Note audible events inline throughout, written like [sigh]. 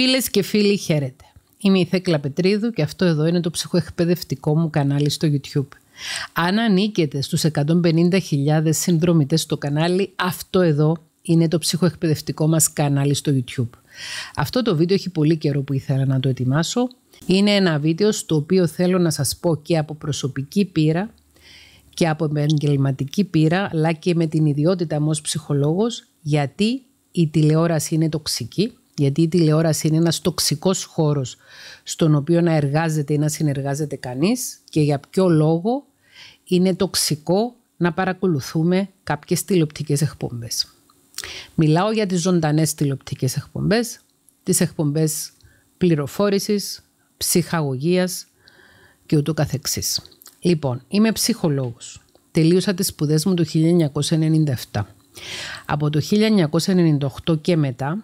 Φίλες και φίλοι χαίρετε. Είμαι η Θέκλα Πετρίδου και αυτό εδώ είναι το ψυχοεκπαιδευτικό μου κανάλι στο YouTube. Αν ανήκετε στους 150.000 συνδρομητές στο κανάλι, αυτό εδώ είναι το ψυχοεκπαιδευτικό μας κανάλι στο YouTube. Αυτό το βίντεο έχει πολύ καιρό που ήθελα να το ετοιμάσω. Είναι ένα βίντεο στο οποίο θέλω να σας πω και από προσωπική πείρα και από επαγγελματική πείρα, αλλά και με την ιδιότητα μου ως ψυχολόγος, γιατί η τηλεόραση είναι τοξική γιατί η τηλεόραση είναι ένας τοξικός χώρος στον οποίο να εργάζεται ή να συνεργάζεται κανείς και για ποιο λόγο είναι τοξικό να παρακολουθούμε κάποιες τηλεοπτικές εκπομπές. Μιλάω για τις ζωντανές τηλεοπτικές εκπομπές, τις εκπομπές πληροφόρησης, ψυχαγωγίας και ούτω καθεξής. Λοιπόν, είμαι ψυχολόγος. Τελείωσα τις σπουδές μου το 1997. Από το 1998 και μετά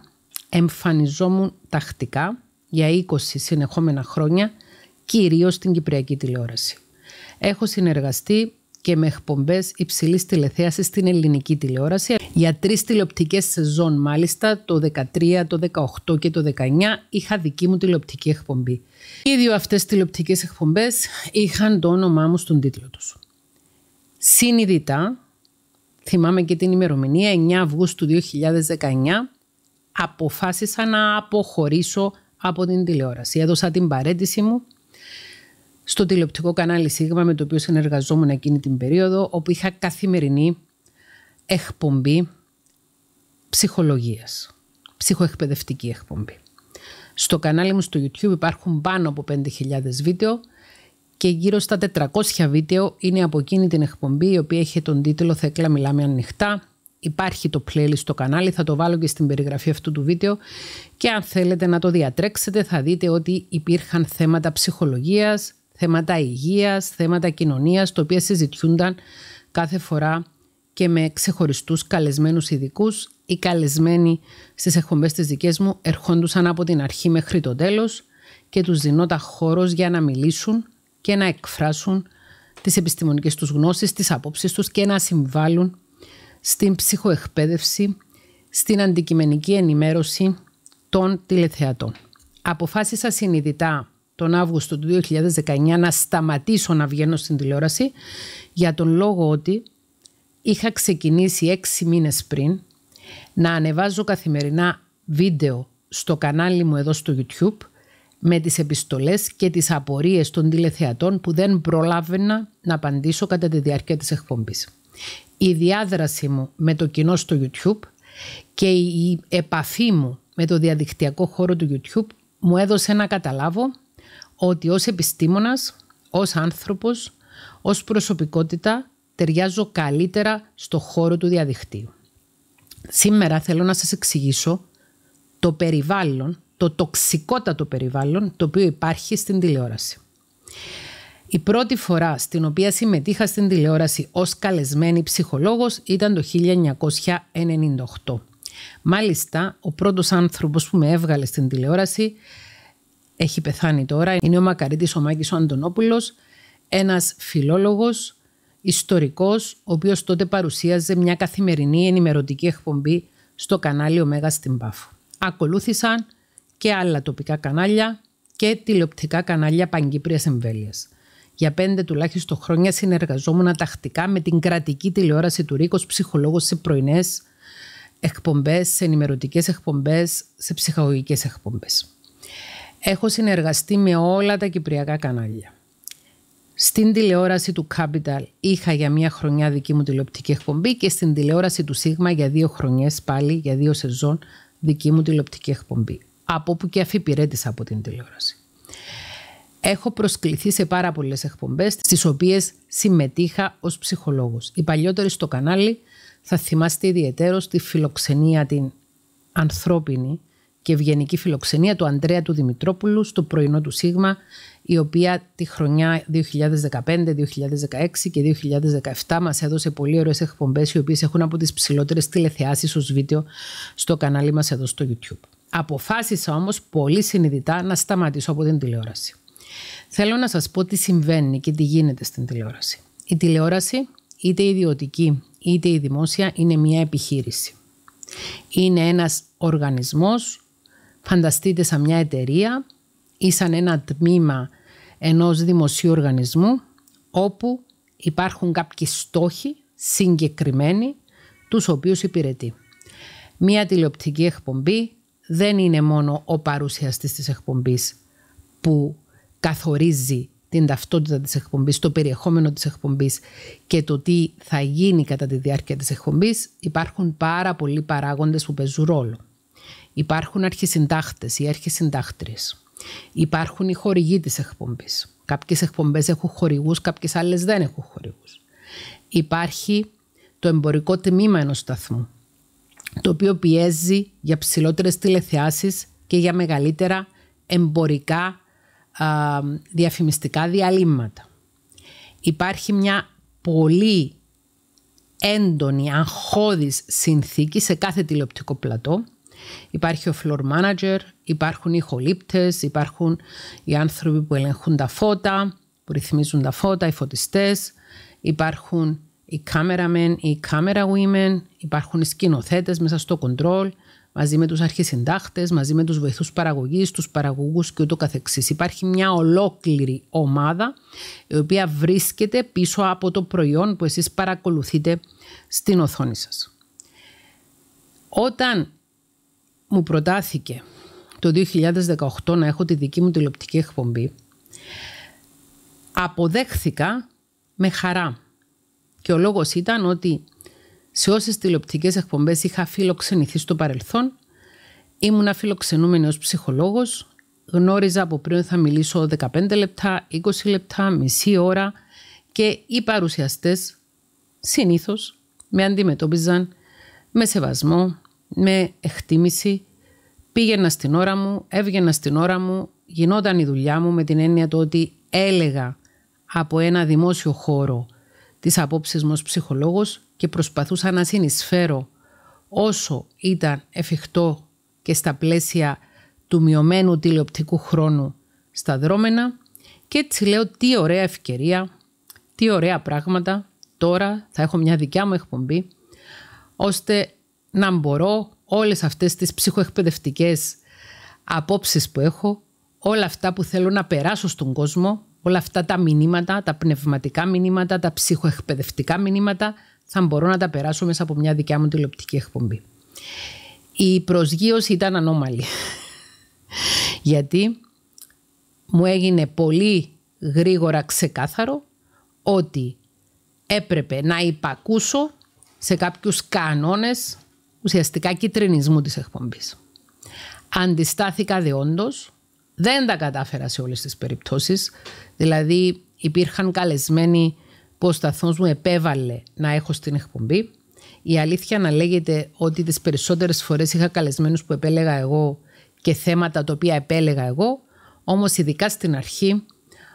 εμφανιζόμουν τακτικά για 20 συνεχόμενα χρόνια, κυρίως στην Κυπριακή τηλεόραση. Έχω συνεργαστεί και με εκπομπές υψηλής τηλεθέασης στην ελληνική τηλεόραση. Για τρεις τηλεοπτικές σεζόν, μάλιστα, το 2013, το 2018 και το 2019, είχα δική μου τηλεοπτική εκπομπή. Οι δύο αυτές τηλεοπτικές εκπομπές είχαν το όνομά μου στον τίτλο τους. Συνειδητά, θυμάμαι και την ημερομηνία 9 Αυγούστου 2019, αποφάσισα να αποχωρήσω από την τηλεόραση. Έδωσα την παρέτηση μου στο τηλεοπτικό κανάλι Σίγμα με το οποίο συνεργαζόμουν εκείνη την περίοδο όπου είχα καθημερινή εκπομπή ψυχολογίας, ψυχοεκπαιδευτική εκπομπή. Στο κανάλι μου στο YouTube υπάρχουν πάνω από 5.000 βίντεο και γύρω στα 400 βίντεο είναι από εκείνη την εκπομπή η οποία έχει τον τίτλο «Θεκλά μιλάμε ανοιχτά» Υπάρχει το playlist στο κανάλι, θα το βάλω και στην περιγραφή αυτού του βίντεο και αν θέλετε να το διατρέξετε θα δείτε ότι υπήρχαν θέματα ψυχολογίας, θέματα υγείας, θέματα κοινωνίας, τα οποία συζητιούνταν κάθε φορά και με ξεχωριστούς καλεσμένους ειδικούς. Οι καλεσμένοι στις εκπομπε τις δικές μου ερχόντουσαν από την αρχή μέχρι το τέλος και τους δινόταν χώρος για να μιλήσουν και να εκφράσουν τις επιστημονικές τους γνώσεις, τις απόψεις τους και να συμβάλλουν στην ψυχοεκπαίδευση, στην αντικειμενική ενημέρωση των τηλεθεατών. Αποφάσισα συνειδητά τον Αύγουστο του 2019 να σταματήσω να βγαίνω στην τηλεόραση για τον λόγο ότι είχα ξεκινήσει έξι μήνες πριν να ανεβάζω καθημερινά βίντεο στο κανάλι μου εδώ στο YouTube με τις επιστολές και τις απορίες των τηλεθεατών που δεν προλάβαινα να απαντήσω κατά τη διάρκεια της εκπομπής η διάδραση μου με το κοινό στο YouTube και η επαφή μου με το διαδικτυακό χώρο του YouTube μου έδωσε να καταλάβω ότι ως επιστήμονας, ως άνθρωπος, ως προσωπικότητα ταιριάζω καλύτερα στο χώρο του διαδικτύου. Σήμερα θέλω να σας εξηγήσω το περιβάλλον, το τοξικότατο περιβάλλον το οποίο υπάρχει στην τηλεόραση. Η πρώτη φορά στην οποία συμμετείχα στην τηλεόραση ως καλεσμένη ψυχολόγος ήταν το 1998. Μάλιστα, ο πρώτος άνθρωπος που με έβγαλε στην τηλεόραση έχει πεθάνει τώρα. Είναι ο Μακαρίτης ο Μάκης ο Αντωνόπουλος, ένας φιλόλογος, ιστορικός, ο οποίος τότε παρουσίαζε μια καθημερινή ενημερωτική εκπομπή στο κανάλι Ωμέγα στην Πάφο. Ακολούθησαν και άλλα τοπικά κανάλια και τηλεοπτικά κανάλια Παγκύπριας Εμβέλειας. Για πέντε τουλάχιστον χρόνια συνεργαζόμουν τακτικά με την κρατική τηλεόραση του Ρίκος, ψυχολόγος σε πρωινές εκπομπές, σε ενημερωτικές εκπομπές, σε ψυχαγωγικές εκπομπές. Έχω συνεργαστεί με όλα τα κυπριακά κανάλια. Στην τηλεόραση του Capital είχα για μία χρονιά δική μου τηλεοπτική εκπομπή και στην τηλεόραση του Σίγμα για δύο χρονιές πάλι, για δύο σεζόν, δική μου τηλεοπτική εκπομπή. Από που και αφιπηρέτησα από την τηλεόραση. Έχω προσκληθεί σε πάρα πολλές εκπομπές, στις οποίες συμμετείχα ως ψυχολόγος. Οι παλιότεροι στο κανάλι θα θυμάστε ιδιαίτερο τη φιλοξενία την ανθρώπινη και ευγενική φιλοξενία του Ανδρέα του Δημητρόπουλου στο πρωινό του Σίγμα, η οποία τη χρονιά 2015, 2016 και 2017 μας έδωσε πολύ ωραίες εκπομπές, οι οποίες έχουν από τις ψηλότερες τηλεθεάσεις ως βίντεο στο κανάλι μας εδώ στο YouTube. Αποφάσισα όμως πολύ συνειδητά να σταματήσω από την τηλεόραση. Θέλω να σας πω τι συμβαίνει και τι γίνεται στην τηλεόραση. Η τηλεόραση, είτε ιδιωτική είτε η δημόσια, είναι μια επιχείρηση. Είναι ένας οργανισμός, φανταστείτε σαν μια εταιρεία ή σαν ένα τμήμα ενός δημοσίου οργανισμού, όπου υπάρχουν κάποιοι στόχοι συγκεκριμένοι, τους οποίους υπηρετεί. Μια τηλεοπτική εκπομπή δεν είναι μόνο ο παρουσιαστής της εκπομπής που καθορίζει την ταυτότητα της εκπομπής, το περιεχόμενο της εκπομπής και το τι θα γίνει κατά τη διάρκεια της εκπομπής, υπάρχουν πάρα πολλοί παράγοντες που παίζουν ρόλο. Υπάρχουν αρχισυντάχτες ή αρχισυντάχτρες. Υπάρχουν οι χορηγοί της εκπομπής. Κάποιες εκπομπές έχουν χορηγούς, κάποιες άλλες δεν έχουν χορηγούς. Υπάρχει το εμπορικό τμήμα ενός σταθμού, το οποίο πιέζει για ψηλότερες τηλεθεάσεις και για μεγαλύτερα εμπορικά α, διαφημιστικά διαλύματα. Υπάρχει μια πολύ έντονη, αγχώδης συνθήκη σε κάθε τηλεοπτικό πλατό. Υπάρχει ο floor manager, υπάρχουν οι χολύπτες, υπάρχουν οι άνθρωποι που ελέγχουν τα φώτα, που ρυθμίζουν τα φώτα, οι φωτιστές, υπάρχουν οι cameramen, οι camera women, υπάρχουν οι σκηνοθέτες μέσα στο control, μαζί με τους αρχισυντάχτες, μαζί με τους βοηθούς παραγωγής, τους παραγωγούς και ούτω καθεξής. Υπάρχει μια ολόκληρη ομάδα η οποία βρίσκεται πίσω από το προϊόν που εσείς παρακολουθείτε στην οθόνη σας. Όταν μου προτάθηκε το 2018 να έχω τη δική μου τηλεοπτική εκπομπή, αποδέχθηκα με χαρά. Και ο λόγος ήταν ότι σε όσες τηλεοπτικές εκπομπές είχα φιλοξενηθεί στο παρελθόν, ήμουνα φιλοξενούμενη ως ψυχολόγος, γνώριζα από πριν θα μιλήσω 15 λεπτά, 20 λεπτά, μισή ώρα και οι παρουσιαστές συνήθως με αντιμετώπιζαν με σεβασμό, με εκτίμηση. Πήγαινα στην ώρα μου, έβγαινα στην ώρα μου, γινόταν η δουλειά μου με την έννοια το ότι έλεγα από ένα δημόσιο χώρο τις απόψεις μου ως ψυχολόγος και προσπαθούσα να συνεισφέρω όσο ήταν εφικτό και στα πλαίσια του μειωμένου τηλεοπτικού χρόνου στα δρόμενα και έτσι λέω τι ωραία ευκαιρία, τι ωραία πράγματα, τώρα θα έχω μια δικιά μου εκπομπή ώστε να μπορώ όλες αυτές τις ψυχοεκπαιδευτικές απόψεις που έχω, όλα αυτά που θέλω να περάσω στον κόσμο, όλα αυτά τα μηνύματα, τα πνευματικά μηνύματα, τα ψυχοεκπαιδευτικά μηνύματα, θα μπορώ να τα περάσω μέσα από μια δικιά μου τηλεοπτική εκπομπή. Η προσγείωση ήταν ανώμαλη. [laughs] Γιατί μου έγινε πολύ γρήγορα ξεκάθαρο ότι έπρεπε να υπακούσω σε κάποιους κανόνες ουσιαστικά κυτρινισμού της εκπομπής. Αντιστάθηκα διόντως δεν τα κατάφερα σε όλες τις περιπτώσεις, δηλαδή υπήρχαν καλεσμένοι που ο σταθμό μου επέβαλε να έχω στην εκπομπή. Η αλήθεια να λέγεται ότι τις περισσότερες φορές είχα καλεσμένους που επέλεγα εγώ και θέματα τα οποία επέλεγα εγώ, όμως ειδικά στην αρχή,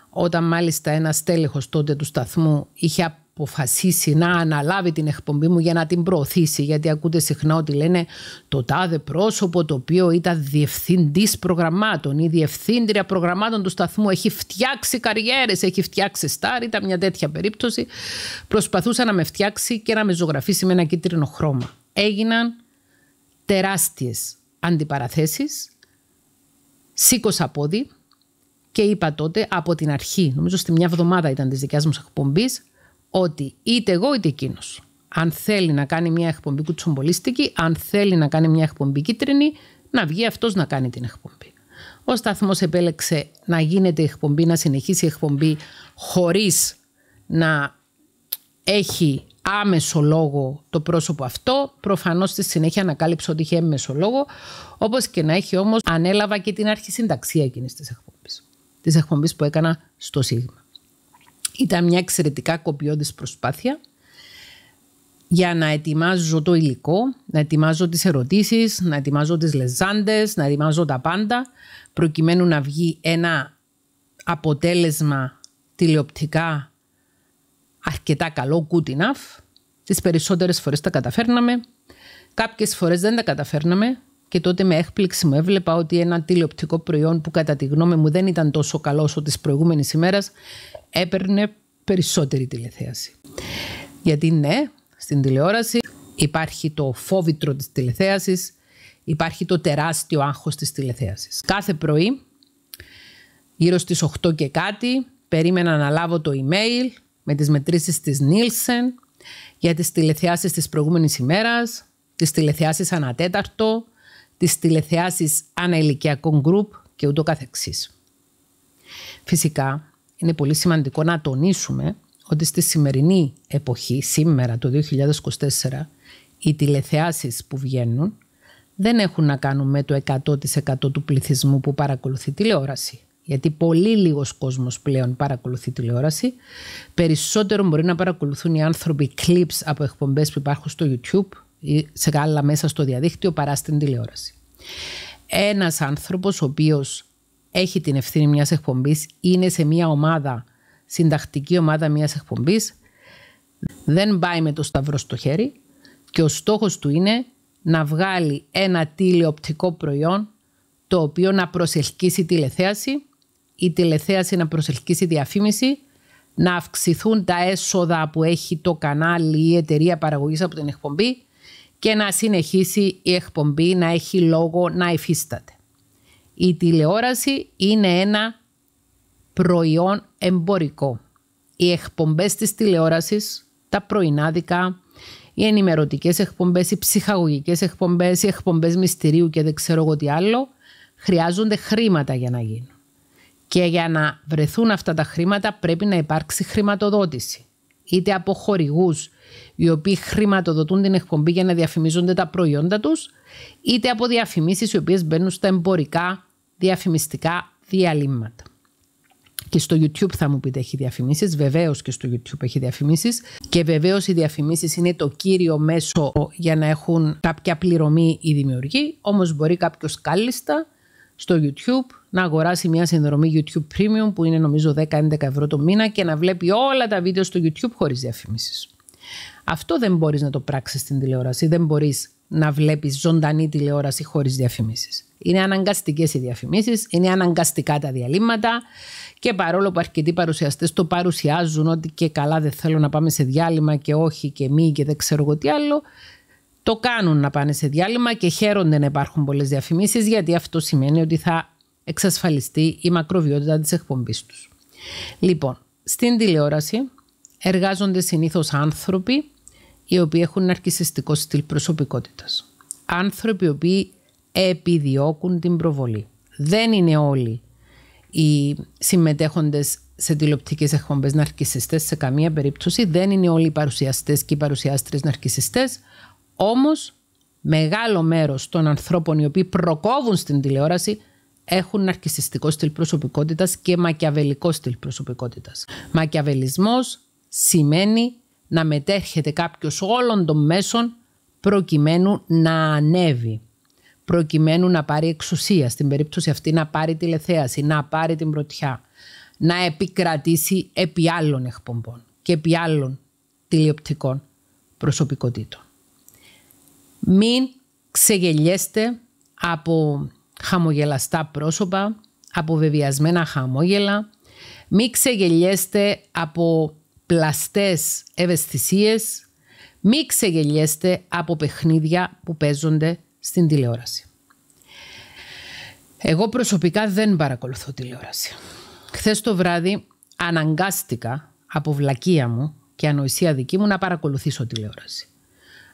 όταν μάλιστα ένας τέλεχος τότε του σταθμού είχε αποφασίσει να αναλάβει την εκπομπή μου για να την προωθήσει. Γιατί ακούτε συχνά ότι λένε το τάδε πρόσωπο το οποίο ήταν διευθυντής προγραμμάτων ή διευθύντρια προγραμμάτων του σταθμού. Έχει φτιάξει καριέρες, έχει φτιάξει στάρ. Ήταν μια τέτοια περίπτωση. Προσπαθούσα να με φτιάξει και να με ζωγραφίσει με ένα κίτρινο χρώμα. Έγιναν τεράστιες αντιπαραθέσεις. Σήκωσα πόδι και είπα τότε από την αρχή, νομίζω στη μια εβδομάδα ήταν της δικιάς μου εκπομπής, ότι είτε εγώ είτε εκείνος. Αν θέλει να κάνει μια εκπομπή κουτσομπολίστικη, αν θέλει να κάνει μια εκπομπή κίτρινη, να βγει αυτός να κάνει την εκπομπή. Ο σταθμός επέλεξε να γίνεται η εκπομπή, να συνεχίσει η εκπομπή χωρίς να έχει άμεσο λόγο το πρόσωπο αυτό. Προφανώς στη συνέχεια ανακάλυψε ότι είχε έμεσο λόγο. Όπως και να έχει όμως, ανέλαβα και την αρχισυνταξία εκείνης της εκπομπής. Της εκπομπής που έκανα στο Σίγμα. Ήταν μια εξαιρετικά κοπιώδης προσπάθεια για να ετοιμάζω το υλικό, να ετοιμάζω τις ερωτήσεις, να ετοιμάζω τις λεζάντες, να ετοιμάζω τα πάντα, προκειμένου να βγει ένα αποτέλεσμα τηλεοπτικά αρκετά καλό, good enough. Τις περισσότερες φορές τα καταφέρναμε, κάποιες φορές δεν τα καταφέρναμε, και τότε με έκπληξη μου έβλεπα ότι ένα τηλεοπτικό προϊόν που κατά τη γνώμη μου δεν ήταν τόσο καλό όσο της προηγούμενης ημέρας έπαιρνε περισσότερη τηλεθέαση. Γιατί ναι, στην τηλεόραση υπάρχει το φόβητρο της τηλεθέασης, υπάρχει το τεράστιο άγχος της τηλεθέασης. Κάθε πρωί, γύρω στις 8 και κάτι, περίμενα να λάβω το email με τις μετρήσεις της Nielsen για τις τηλεθεάσεις της προηγούμενης ημέρας, τις τηλεθεάσεις ανατέταρτο, τις τηλεθεάσεις αναηλικιακών γκρουπ και ούτω καθεξής. Φυσικά, είναι πολύ σημαντικό να τονίσουμε ότι στη σημερινή εποχή, σήμερα το 2024, οι τηλεθεάσεις που βγαίνουν δεν έχουν να κάνουν με το 100% του πληθυσμού που παρακολουθεί τηλεόραση. Γιατί πολύ λίγος κόσμος πλέον παρακολουθεί τηλεόραση. Περισσότερο μπορεί να παρακολουθούν οι άνθρωποι clips από εκπομπές που υπάρχουν στο YouTube σε άλλα μέσα στο διαδίκτυο παρά στην τηλεόραση. Ένας άνθρωπος ο οποίος έχει την ευθύνη μιας εκπομπής είναι σε μια ομάδα, συντακτική ομάδα μιας εκπομπής, δεν πάει με το σταυρό στο χέρι και ο στόχος του είναι να βγάλει ένα τηλεοπτικό προϊόν το οποίο να προσελκύσει τηλεθέαση, η τηλεθέαση να προσελκύσει διαφήμιση, να αυξηθούν τα έσοδα που έχει το κανάλι ή η εταιρεία παραγωγής από την εκπομπή και να συνεχίσει η εκπομπή να έχει λόγο να υφίσταται. Η τηλεόραση είναι ένα προϊόν εμπορικό. Οι εκπομπές της τηλεόρασης, τα πρωινάδικα, οι ενημερωτικές εκπομπές, οι ψυχαγωγικές εκπομπές, οι εκπομπές μυστηρίου και δεν ξέρω εγώ τι άλλο, χρειάζονται χρήματα για να γίνουν. Και για να βρεθούν αυτά τα χρήματα πρέπει να υπάρξει χρηματοδότηση είτε από χορηγούς οι οποίοι χρηματοδοτούν την εκπομπή για να διαφημίζονται τα προϊόντα τους, είτε από διαφημίσεις οι οποίες μπαίνουν στα εμπορικά διαφημιστικά διαλύματα. Και στο YouTube θα μου πείτε έχει διαφημίσεις, βεβαίως και στο YouTube έχει διαφημίσεις και βεβαίως οι διαφημίσεις είναι το κύριο μέσο για να έχουν κάποια πληρωμή οι δημιουργοί, όμως μπορεί κάποιος κάλλιστα στο YouTube, να αγοράσει μια συνδρομή YouTube Premium που είναι νομίζω 10-11 ευρώ το μήνα και να βλέπει όλα τα βίντεο στο YouTube χωρίς διαφημίσεις. Αυτό δεν μπορείς να το πράξεις στην τηλεόραση, δεν μπορείς να βλέπεις ζωντανή τηλεόραση χωρίς διαφημίσεις. Είναι αναγκαστικές οι διαφημίσεις, είναι αναγκαστικά τα διαλύματα και παρόλο που αρκετοί παρουσιαστές το παρουσιάζουν ότι και καλά δεν θέλω να πάμε σε διάλειμμα και όχι και μη και δεν ξέρω εγώ τι άλλο, το κάνουν να πάνε σε διάλειμμα και χαίρονται να υπάρχουν πολλές διαφημίσεις, γιατί αυτό σημαίνει ότι θα εξασφαλιστεί η μακροβιότητα της εκπομπής τους. Λοιπόν, στην τηλεόραση εργάζονται συνήθως άνθρωποι οι οποίοι έχουν ναρκισιστικό στυλ προσωπικότητας. Άνθρωποι οι οποίοι επιδιώκουν την προβολή. Δεν είναι όλοι οι συμμετέχοντες σε τηλεοπτικές εκπομπές ναρκιστέ σε καμία περίπτωση. Δεν είναι όλοι οι παρουσιαστές και οι παρουσιάστρες ναρκιστέ. Όμως μεγάλο μέρος των ανθρώπων οι οποίοι προκόβουν στην τηλεόραση έχουν ναρκιστικό στυλ προσωπικότητας και μακιαβελικό στυλ προσωπικότητας. Μακιαβελισμός σημαίνει να μετέρχεται κάποιος όλων των μέσων προκειμένου να ανέβει, προκειμένου να πάρει εξουσία, στην περίπτωση αυτή να πάρει τηλεθέαση, να πάρει την πρωτιά, να επικρατήσει επί άλλων εκπομπών και επί άλλων τηλεοπτικών προσωπικότητων. Μην ξεγελιέστε από χαμογελαστά πρόσωπα, από βεβαιασμένα χαμόγελα. Μην ξεγελιέστε από πλαστές ευαισθησίες. Μην ξεγελιέστε από παιχνίδια που παίζονται στην τηλεόραση. Εγώ προσωπικά δεν παρακολουθώ τηλεόραση. Χθες το βράδυ αναγκάστηκα από βλακεία μου και ανοησία δική μου να παρακολουθήσω τηλεόραση.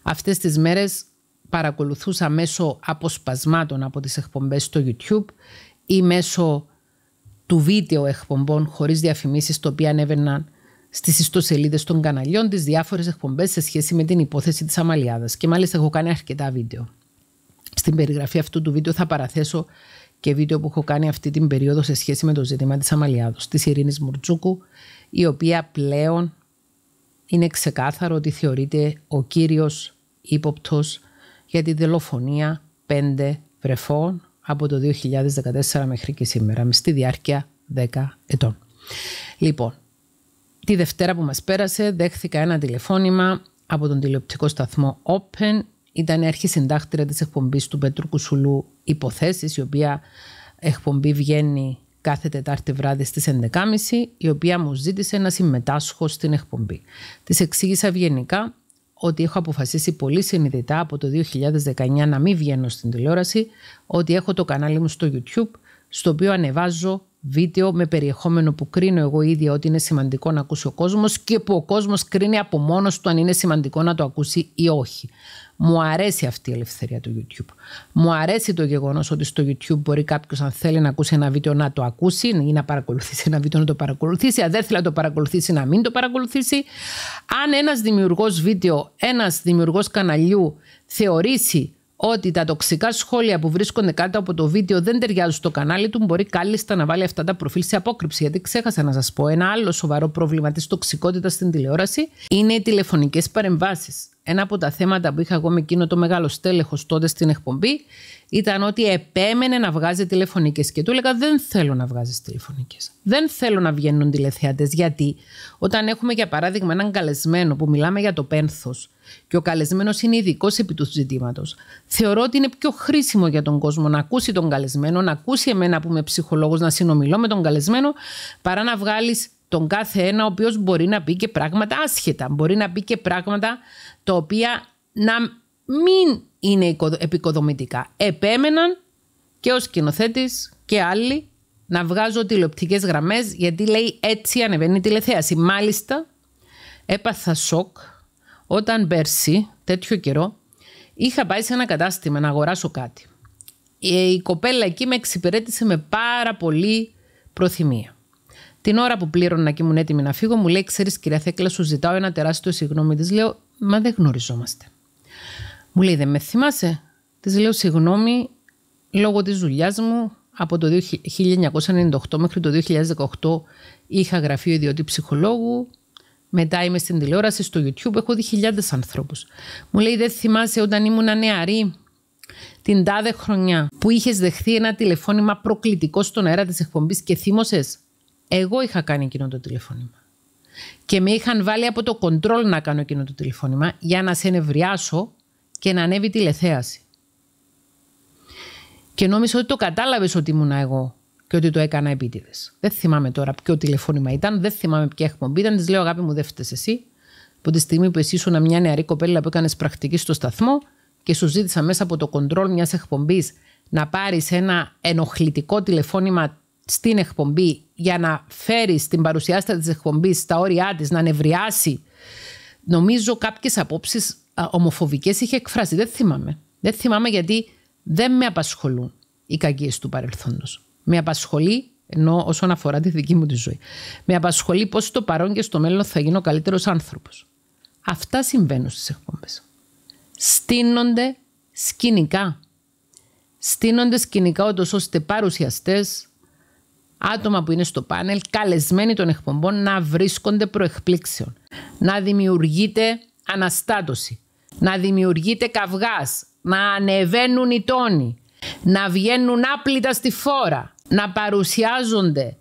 Αυτές τις μέρες παρακολουθούσα μέσω αποσπασμάτων από τις εκπομπές στο YouTube ή μέσω του βίντεο εκπομπών χωρίς διαφημίσεις το οποίο ανέβαιναν στις ιστοσελίδες των καναλιών τις διάφορες εκπομπές σε σχέση με την υπόθεση της Αμαλιάδας. Και μάλιστα έχω κάνει αρκετά βίντεο. Στην περιγραφή αυτού του βίντεο θα παραθέσω και βίντεο που έχω κάνει αυτή την περίοδο σε σχέση με το ζήτημα της Αμαλιάδος, της Ειρήνης Μουρτσούκου, η οποία πλέον είναι ξεκάθαρο ότι θεωρείται ο κύριος ύποπτος για τη δολοφονία πέντε βρεφών από το 2014 μέχρι και σήμερα, στη διάρκεια 10 ετών. Λοιπόν, τη Δευτέρα που μας πέρασε δέχθηκα ένα τηλεφώνημα από τον τηλεοπτικό σταθμό Open. Ήταν αρχή συντάκτηρα της εκπομπής του Πέτρου Κουσουλού «Υποθέσεις», η οποία εκπομπή βγαίνει κάθε Τετάρτη βράδυ στις 11.30, η οποία μου ζήτησε να συμμετάσχω στην εκπομπή. Της εξήγησα ευγενικά ότι έχω αποφασίσει πολύ συνειδητά από το 2019 να μην βγαίνω στην τηλεόραση, ότι έχω το κανάλι μου στο YouTube, στο οποίο ανεβάζω βίντεο με περιεχόμενο που κρίνω εγώ ίδια ότι είναι σημαντικό να ακούσει ο κόσμος και που ο κόσμος κρίνει από μόνος του αν είναι σημαντικό να το ακούσει ή όχι. Μου αρέσει αυτή η ελευθερία του YouTube. Μου αρέσει το γεγονός ότι στο YouTube μπορεί κάποιος, αν θέλει να ακούσει ένα βίντεο, να το ακούσει ή να παρακολουθήσει ένα βίντεο, να το παρακολουθήσει. Αν δεν θέλει να το παρακολουθήσει, να μην το παρακολουθήσει. Αν ένας δημιουργός βίντεο, ένας δημιουργός καναλιού θεωρήσει ότι τα τοξικά σχόλια που βρίσκονται κάτω από το βίντεο δεν ταιριάζουν στο κανάλι του, μπορεί κάλλιστα να βάλει αυτά τα προφίλ σε απόκρυψη. Γιατί ξέχασα να σας πω, ένα άλλο σοβαρό πρόβλημα της τοξικότητας στην τηλεόραση είναι οι τηλεφωνικές παρεμβάσεις ένα από τα θέματα που είχα εγώ με εκείνο το μεγάλο στέλεχος τότε στην εκπομπή ήταν ότι επέμενε να βγάζει τηλεφωνικές και του έλεγα δεν θέλω να βγάζεις τηλεφωνικές. Δεν θέλω να βγαίνουν τηλεθεατές γιατί όταν έχουμε για παράδειγμα έναν καλεσμένο που μιλάμε για το πένθος και ο καλεσμένος είναι ειδικός επί του ζητήματος. θεωρώ ότι είναι πιο χρήσιμο για τον κόσμο να ακούσει τον καλεσμένο, να ακούσει εμένα που είμαι ψυχολόγος να συνομιλώ με τον καλεσμένο παρά να βγάλεις τον κάθε ένα ο οποίος μπορεί να πει και πράγματα άσχετα, μπορεί να πει και πράγματα τα οποία να μην είναι επικοδομητικά. Επέμεναν και ο σκηνοθέτης και άλλοι να βγάζω τηλεοπτικές γραμμές γιατί λέει έτσι ανεβαίνει η τηλεθέαση. Μάλιστα έπαθα σοκ όταν πέρσι τέτοιο καιρό είχα πάει σε ένα κατάστημα να αγοράσω κάτι. Ε, η κοπέλα εκεί με εξυπηρέτησε με πάρα πολύ προθυμία. Την ώρα που πλήρωνα και ήμουν έτοιμη να φύγω, μου λέει: Ξέρεις, κυρία Θέκλα, σου ζητάω ένα τεράστιο συγγνώμη. Της λέω: Μα δεν γνωριζόμαστε. Μου λέει: Δεν με θυμάσαι. Της λέω: Συγγνώμη, λόγω της δουλειάς μου από το 1998 μέχρι το 2018 είχα γραφείο ιδιωτή ψυχολόγου. Μετά είμαι στην τηλεόραση, στο YouTube, έχω δει χιλιάδες ανθρώπους. Μου λέει: Δεν θυμάσαι όταν ήμουν νεαρή, την τάδε χρονιά που είχες δεχθεί ένα τηλεφώνημα προκλητικό στον αέρα της εκπομπής και θύμωσες εγώ είχα κάνει εκείνο το τηλεφώνημα. Και με είχαν βάλει από το κοντρόλ να κάνω εκείνο το τηλεφώνημα για να σε νευριάσω και να ανέβει τηλεθέαση. Και νόμιζα ότι το κατάλαβες ότι ήμουν εγώ και ότι το έκανα επίτηδες. Δεν θυμάμαι τώρα ποιο τηλεφώνημα ήταν, δεν θυμάμαι ποια εκπομπή ήταν. Της λέω, Αγάπη μου, δεν φταίεις εσύ. Από τη στιγμή που εσύ ήσουν μια νεαρή κοπέλα που έκανες πρακτική στο σταθμό και σου ζήτησα μέσα από το κοντρόλ μιας εκπομπής να πάρεις ένα ενοχλητικό τηλεφώνημα στην εκπομπή για να φέρει την παρουσιάστα της εκπομπής στα όρια της να ανεβριάσει... Νομίζω κάποιες απόψεις ομοφοβικές είχε εκφράσει. Δεν θυμάμαι. Δεν θυμάμαι γιατί δεν με απασχολούν οι κακίες του παρελθόντος. Με απασχολεί ενώ όσον αφορά τη δική μου τη ζωή. Με απασχολεί πώς στο παρόν και στο μέλλον θα γίνω καλύτερος άνθρωπος. Αυτά συμβαίνουν στις εκπομπές. Στείνονται σκηνικά. Στείνονται σκηνικά ώστε παρουσιαστές άτομα που είναι στο πάνελ καλεσμένοι των εκπομπών να βρίσκονται προεκπλήξεων, να δημιουργείται αναστάτωση, να δημιουργείται καυγάς, να ανεβαίνουν οι τόνοι, να βγαίνουν άπλυτα στη φόρα, να παρουσιάζονται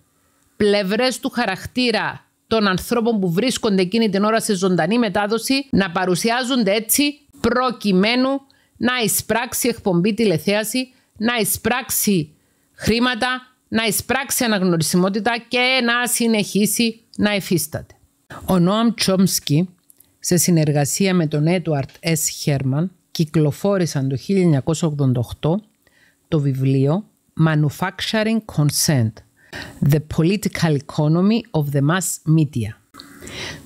πλευρές του χαρακτήρα των ανθρώπων που βρίσκονται εκείνη την ώρα σε ζωντανή μετάδοση, να παρουσιάζονται έτσι προκειμένου να εισπράξει εκπομπή τηλεθέαση, να εισπράξει χρήματα, να εισπράξει αναγνωρισιμότητα και να συνεχίσει να εφίσταται. Ο Νόαμ Τσόμσκι, σε συνεργασία με τον Έντουαρτ Σ. Χέρμαν, κυκλοφόρησαν το 1988 το βιβλίο Manufacturing Consent The Political Economy of the Mass Media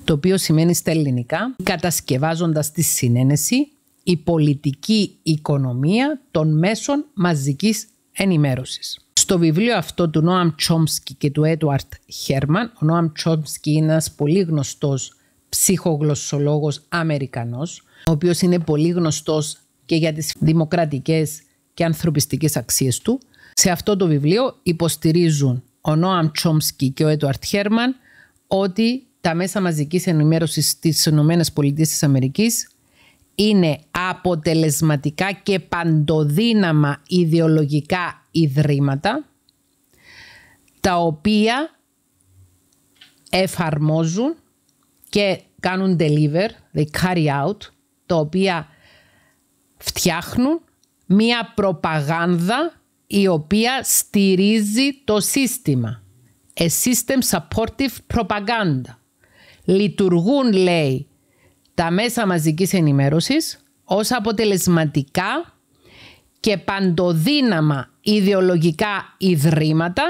το οποίο σημαίνει στα ελληνικά κατασκευάζοντας τη συνένεση η πολιτική οικονομία των μέσων μαζικής ενημέρωσης. Στο βιβλίο αυτό του Νόαμ Τσόμσκι και του Έντουαρτ Χέρμαν, ο Νόαμ Τσόμσκι είναι ένας πολύ γνωστός ψυχογλωσσολόγος Αμερικανός, ο οποίος είναι πολύ γνωστός και για τις δημοκρατικές και ανθρωπιστικές αξίες του. Σε αυτό το βιβλίο υποστηρίζουν ο Νόαμ Τσόμσκι και ο Έντουαρτ Χέρμαν ότι τα μέσα μαζικής ενημέρωσης στις ΗΠΑ είναι αποτελεσματικά και παντοδύναμα ιδεολογικά ιδρύματα τα οποία εφαρμόζουν και κάνουν deliver, they carry out, τα οποία φτιάχνουν μία προπαγάνδα η οποία στηρίζει το σύστημα. A system supportive propaganda. Λειτουργούν, λέει, τα μέσα μαζικής ενημέρωσης ως αποτελεσματικά και παντοδύναμα ιδεολογικά ιδρύματα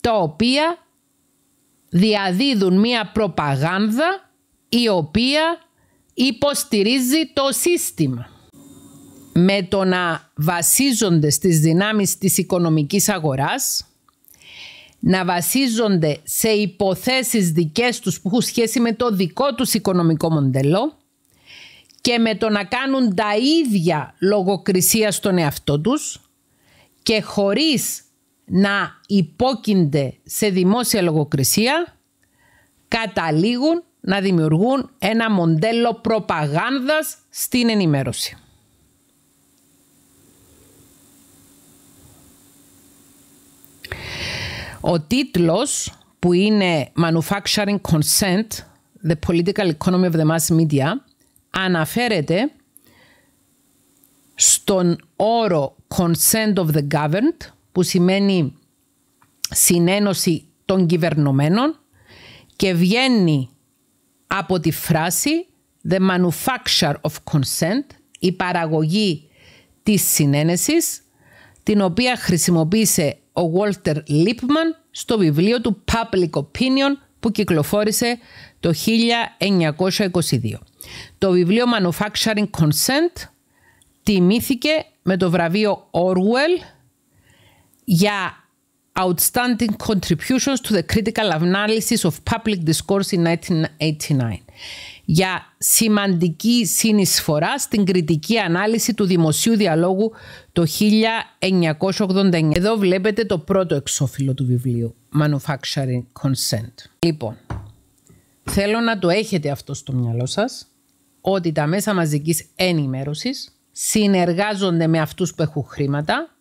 τα οποία διαδίδουν μία προπαγάνδα η οποία υποστηρίζει το σύστημα. Με το να βασίζονται στις δυνάμεις της οικονομικής αγοράς, να βασίζονται σε υποθέσεις δικές τους που έχουν σχέση με το δικό τους οικονομικό μοντέλο, και με το να κάνουν τα ίδια λογοκρισία στον εαυτό τους και χωρίς να υπόκεινται σε δημόσια λογοκρισία καταλήγουν να δημιουργούν ένα μοντέλο προπαγάνδας στην ενημέρωση. Ο τίτλος που είναι Manufacturing Consent, The Political Economy of the Mass Media αναφέρεται στον όρο consent of the governed που σημαίνει συνένωση των κυβερνωμένων και βγαίνει από τη φράση the manufacture of consent, η παραγωγή της συνένεσης, την οποία χρησιμοποίησε ο Walter Lippmann στο βιβλίο του Public Opinion που κυκλοφόρησε το 1922. Το βιβλίο Manufacturing Consent τιμήθηκε με το βραβείο Orwell για Outstanding Contributions to the Critical Analysis of Public Discourse in 1989 για σημαντική συνεισφορά στην κριτική ανάλυση του δημοσίου διαλόγου το 1989. Εδώ βλέπετε το πρώτο εξώφυλλο του βιβλίου, Manufacturing Consent. Λοιπόν, θέλω να το έχετε αυτό στο μυαλό σας ότι τα μέσα μαζικής ενημέρωσης συνεργάζονται με αυτούς που έχουν χρήματα,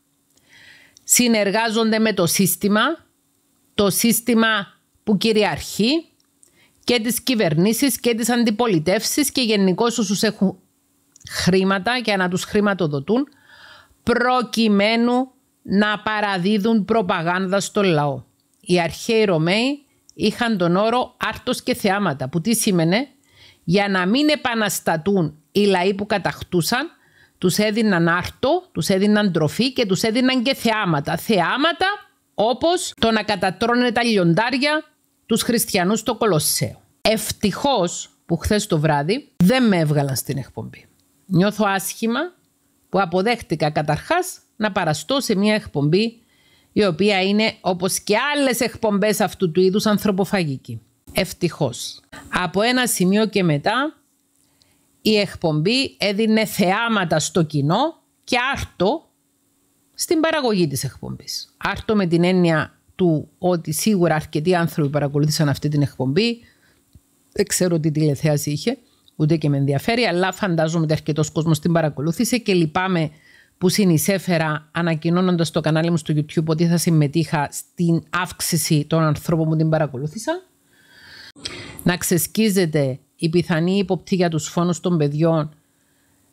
συνεργάζονται με το σύστημα, το σύστημα που κυριαρχεί και τις κυβερνήσεις και τις αντιπολιτεύσεις και γενικώ όσους έχουν χρήματα και να τους χρηματοδοτούν προκειμένου να παραδίδουν προπαγάνδα στο λαό. Οι αρχαίοι Ρωμαίοι είχαν τον όρο άρτος και θεάματα που τι σήμαινε για να μην επαναστατούν οι λαοί που καταχτούσαν, τους έδιναν άρτο, τους έδιναν τροφή και τους έδιναν και θεάματα. Θεάματα όπως το να κατατρώνε τα λιοντάρια τους χριστιανούς στο Κολοσσέο. Ευτυχώς που χθες το βράδυ δεν με έβγαλαν στην εκπομπή. Νιώθω άσχημα που αποδέχτηκα καταρχάς να παραστώ σε μια εκπομπή η οποία είναι όπως και άλλες εκπομπές αυτού του είδους ανθρωποφαγική. Ευτυχώς. Από ένα σημείο και μετά η εκπομπή έδινε θεάματα στο κοινό και άρτο στην παραγωγή της εκπομπής. Άρτο με την έννοια του ότι σίγουρα αρκετοί άνθρωποι παρακολουθήσαν αυτή την εκπομπή. Δεν ξέρω τι τηλεθέαση είχε, ούτε και με ενδιαφέρει, αλλά φαντάζομαι ότι αρκετός κόσμος την παρακολούθησε και λυπάμαι που συνεισέφερα ανακοινώνοντας το κανάλι μου στο YouTube ότι θα συμμετείχα στην αύξηση των ανθρώπων που την παρακολούθησαν να ξεσκίζεται η πιθανή υποπτή για τους φόνους των παιδιών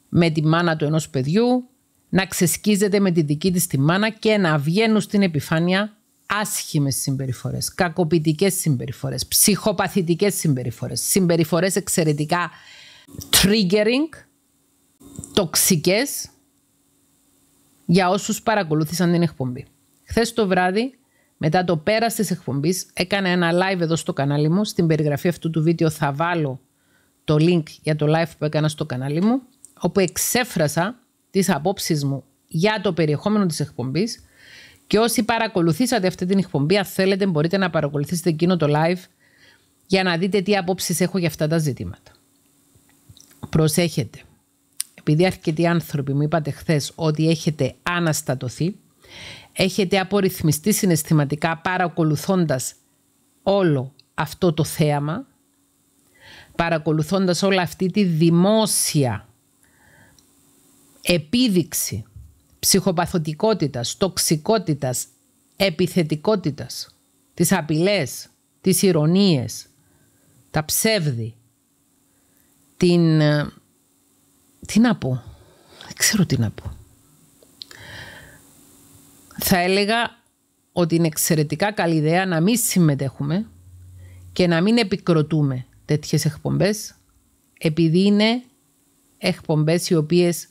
με τη μάνα του ενός παιδιού, να ξεσκίζεται με τη δική της τη μάνα και να βγαίνουν στην επιφάνεια άσχημες συμπεριφορές, κακοποιητικές συμπεριφορές, ψυχοπαθητικές συμπεριφορές, συμπεριφορές εξαιρετικά triggering, τοξικές για όσους παρακολούθησαν την εκπομπή. Χθες το βράδυ μετά το πέρας της εκπομπής, έκανα ένα live εδώ στο κανάλι μου. Στην περιγραφή αυτού του βίντεο θα βάλω το link για το live που έκανα στο κανάλι μου, όπου εξέφρασα τις απόψεις μου για το περιεχόμενο της εκπομπής. και όσοι παρακολουθήσατε αυτή την εκπομπή, αν θέλετε μπορείτε να παρακολουθήσετε εκείνο το live για να δείτε τι απόψεις έχω για αυτά τα ζητήματα. Προσέχετε, επειδή αρκετοί άνθρωποι μου είπατε χθες ότι έχετε αναστατωθεί, έχετε απορριθμιστεί συναισθηματικά παρακολουθώντας όλο αυτό το θέαμα, παρακολουθώντας όλα αυτή τη δημόσια επίδειξη ψυχοπαθωτικότητας τοξικότητας, επιθετικότητας, τις απειλές, τις ηρωνίες, τα ψεύδη, την... Ε, τι να πω, δεν ξέρω τι να πω θα έλεγα ότι είναι εξαιρετικά καλή ιδέα να μην συμμετέχουμε και να μην επικροτούμε τέτοιες εκπομπές επειδή είναι εκπομπές οι οποίες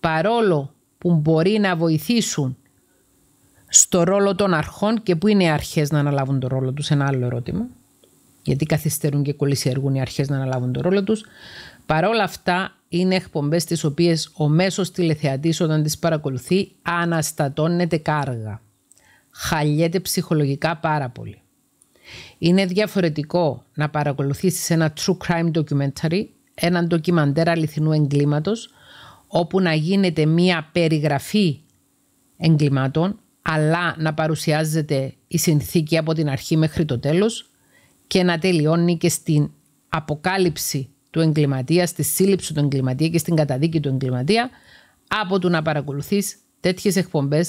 παρόλο που μπορεί να βοηθήσουν στο ρόλο των αρχών και που είναι οι αρχές να αναλάβουν το ρόλο τους, ένα άλλο ερώτημα, γιατί καθυστερούν και κολλησιεργούν οι αρχές να αναλάβουν το ρόλο τους, παρόλα αυτά είναι εκπομπές τις οποίες ο μέσος τηλεθεατής όταν τις παρακολουθεί αναστατώνεται κάργα. Χαλιέται ψυχολογικά πάρα πολύ. Είναι διαφορετικό να παρακολουθήσεις ένα true crime documentary, έναν ντοκιμαντέρ αληθινού εγκλήματος, όπου να γίνεται μία περιγραφή εγκλημάτων, αλλά να παρουσιάζεται η συνθήκη από την αρχή μέχρι το τέλος και να τελειώνει και στην αποκάλυψη του εγκληματία, στη σύλληψη του εγκληματία και στην καταδίκη του εγκληματία, από το να παρακολουθείς τέτοιες εκπομπές,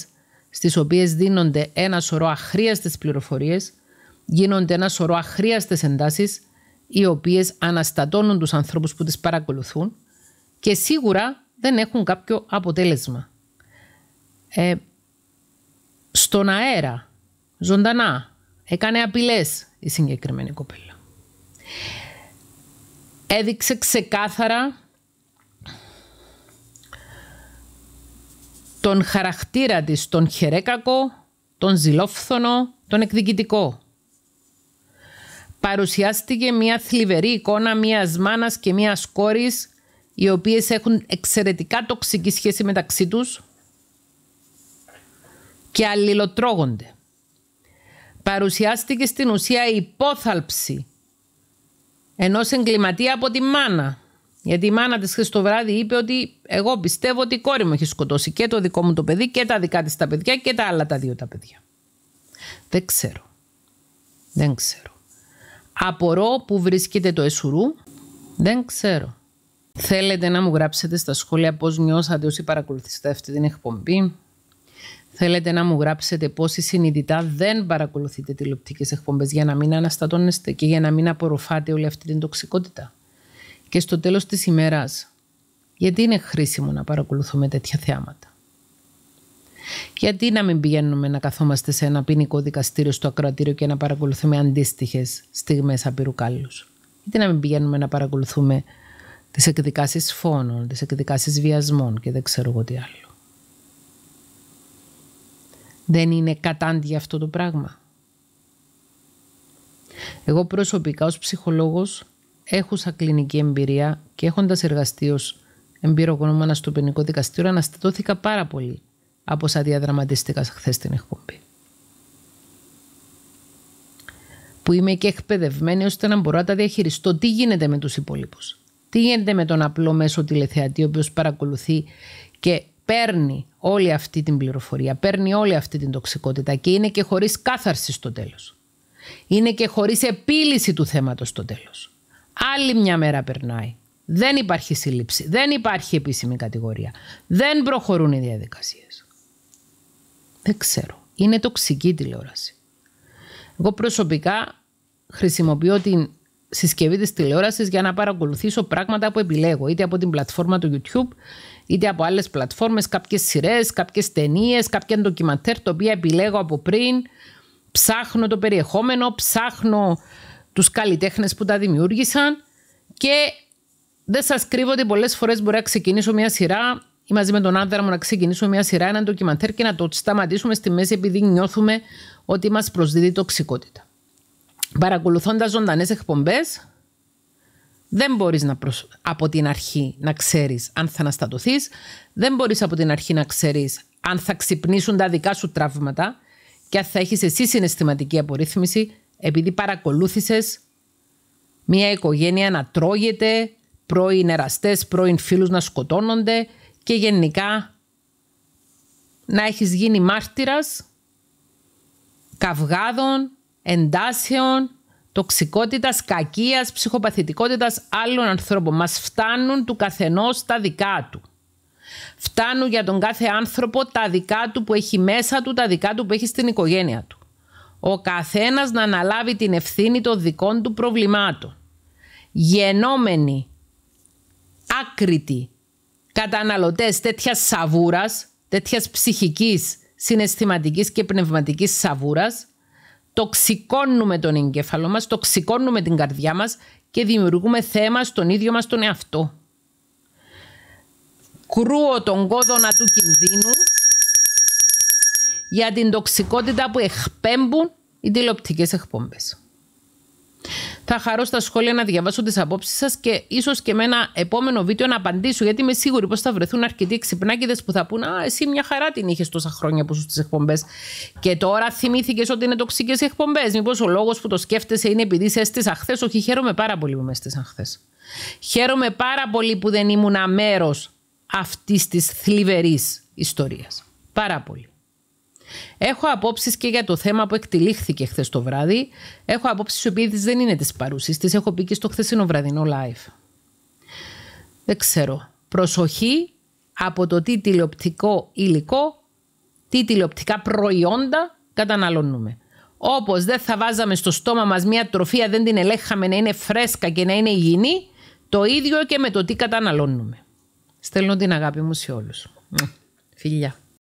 στις οποίες δίνονται ένα σωρό αχρίαστες πληροφορίες, γίνονται ένα σωρό αχρίαστες εντάσεις, οι οποίες αναστατώνουν τους ανθρώπους που τις παρακολουθούν και σίγουρα δεν έχουν κάποιο αποτέλεσμα. Ε, στον αέρα, ζωντανά, έκανε απειλές η συγκεκριμένη κοπέλα έδειξε ξεκάθαρα τον χαρακτήρα της, τον χερέκακο, τον ζηλόφθονο, τον εκδικητικό. Παρουσιάστηκε μια θλιβερή εικόνα μιας μάνας και μιας κόρης οι οποίες έχουν εξαιρετικά τοξική σχέση μεταξύ τους και αλληλοτρώγονται. Παρουσιάστηκε στην ουσία η υπόθαλψη ενός εγκληματία από τη μάνα. Γιατί η μάνα της χθες είπε ότι εγώ πιστεύω ότι η κόρη μου έχει σκοτώσει και το δικό μου το παιδί και τα δικά της τα παιδιά και τα άλλα τα δύο τα παιδιά. Δεν ξέρω. Δεν ξέρω. Απορώ που βρίσκεται το Εσουρού. Δεν ξέρω. Θέλετε να μου γράψετε στα σχόλια πώς νιώσατε όσοι παρακολουθήσατε αυτή την εκπομπή. Θέλετε να μου γράψετε πόσοι συνειδητά δεν παρακολουθείτε τηλεοπτικές εκπομπές για να μην αναστατώνεστε και για να μην απορροφάτε όλη αυτή την τοξικότητα. Και στο τέλος της ημέρας, γιατί είναι χρήσιμο να παρακολουθούμε τέτοια θεάματα. Γιατί να μην πηγαίνουμε να καθόμαστε σε ένα ποινικό δικαστήριο στο ακροατήριο και να παρακολουθούμε αντίστοιχες στιγμές απειρού Γιατί να μην πηγαίνουμε να παρακολουθούμε τις εκδικάσεις φόνων, τις εκδικάσεις βιασμών και δεν ξέρω εγώ τι άλλο δεν είναι κατάντια αυτό το πράγμα. Εγώ προσωπικά ως ψυχολόγος έχω κλινική εμπειρία και έχοντας εργαστεί ως εμπειρογνώμονας στο ποινικό δικαστήριο αναστατώθηκα πάρα πολύ από όσα διαδραματίστηκα χθες στην εκπομπή. Που είμαι και εκπαιδευμένη ώστε να μπορώ να τα διαχειριστώ. Τι γίνεται με τους υπόλοιπους. Τι γίνεται με τον απλό μέσο τηλεθεατή ο οποίος παρακολουθεί και παίρνει όλη αυτή την πληροφορία, παίρνει όλη αυτή την τοξικότητα και είναι και χωρίς κάθαρση στο τέλος. Είναι και χωρίς επίλυση του θέματος στο τέλος. Άλλη μια μέρα περνάει. Δεν υπάρχει σύλληψη, δεν υπάρχει επίσημη κατηγορία. Δεν προχωρούν οι διαδικασίες. Δεν ξέρω. Είναι τοξική τηλεόραση. Εγώ προσωπικά χρησιμοποιώ την συσκευή της τηλεόρασης για να παρακολουθήσω πράγματα που επιλέγω είτε από την πλατφόρμα του YouTube είτε από άλλες πλατφόρμες, κάποιες σειρές, κάποιες ταινίες, κάποια ντοκιμαντέρ τα οποία επιλέγω από πριν. Ψάχνω το περιεχόμενο, ψάχνω τους καλλιτέχνες που τα δημιούργησαν και δεν σας κρύβω ότι πολλές φορές μπορεί να ξεκινήσω μια σειρά ή μαζί με τον άνδρα μου να ξεκινήσω μια σειρά, ένα ντοκιμαντέρ και να το σταματήσουμε στη μέση επειδή νιώθουμε ότι μας προσδίδει τοξικότητα. Παρακολουθώντας ζωντανές εκπομπές, δεν μπορείς από την αρχή να ξέρεις αν θα αναστατωθείς, δεν μπορείς από την αρχή να ξέρεις αν θα ξυπνήσουν τα δικά σου τραύματα και αν θα έχεις εσύ συναισθηματική απορρίθμιση επειδή παρακολούθησες μια οικογένεια να τρώγεται, πρώην εραστέ, πρώην φίλους να σκοτώνονται και γενικά να έχεις γίνει μάρτυρας καυγάδων, εντάσεων, Τοξικότητας, κακίας, ψυχοπαθητικότητας άλλων ανθρώπων. Μας φτάνουν του καθενός τα δικά του. Φτάνουν για τον κάθε άνθρωπο τα δικά του που έχει μέσα του, τα δικά του που έχει στην οικογένεια του. Ο καθένας να αναλάβει την ευθύνη των δικών του προβλημάτων. Γενόμενοι, άκρητοι, καταναλωτές τέτοιας σαβούρας, τέτοιας ψυχικής, συναισθηματικής και πνευματικής σαβούρας τοξικώνουμε τον εγκέφαλο μας, τοξικώνουμε την καρδιά μας και δημιουργούμε θέμα στον ίδιο μας τον εαυτό. Κρούω τον κόδωνα του κινδύνου για την τοξικότητα που εκπέμπουν οι τηλεοπτικές εκπομπές. Θα χαρώ στα σχόλια να διαβάσω τις απόψεις σας και ίσως και με ένα επόμενο βίντεο να απαντήσω, γιατί είμαι σίγουρη πως θα βρεθούν αρκετοί ξυπνάκιδε που θα πούν Α, εσύ μια χαρά την είχες τόσα χρόνια που σου τις εκπομπές. Και τώρα θυμήθηκες ότι είναι τοξικές οι εκπομπές. Μήπως ο λόγος που το σκέφτεσαι είναι επειδή σε έστεισα χθες. Όχι, χαίρομαι πάρα πολύ που με έστεισαν χθες. Χαίρομαι πάρα πολύ που δεν ήμουν μέρο αυτής της θλιβερής ιστορίας. Πάρα πολύ. Έχω απόψεις και για το θέμα που εκτελήχθηκε χθες το βράδυ. Έχω απόψεις οι οποίες δεν είναι της παρούσης τη. Έχω πει και στο χθεσινό βραδινό live. Δεν ξέρω. Προσοχή από το τι τηλεοπτικό υλικό, τι τηλεοπτικά προϊόντα καταναλώνουμε. Όπως δεν θα βάζαμε στο στόμα μας μια τροφή, δεν την ελέγχαμε να είναι φρέσκα και να είναι υγιεινή, το ίδιο και με το τι καταναλώνουμε. Στέλνω την αγάπη μου σε όλους. Φιλιά.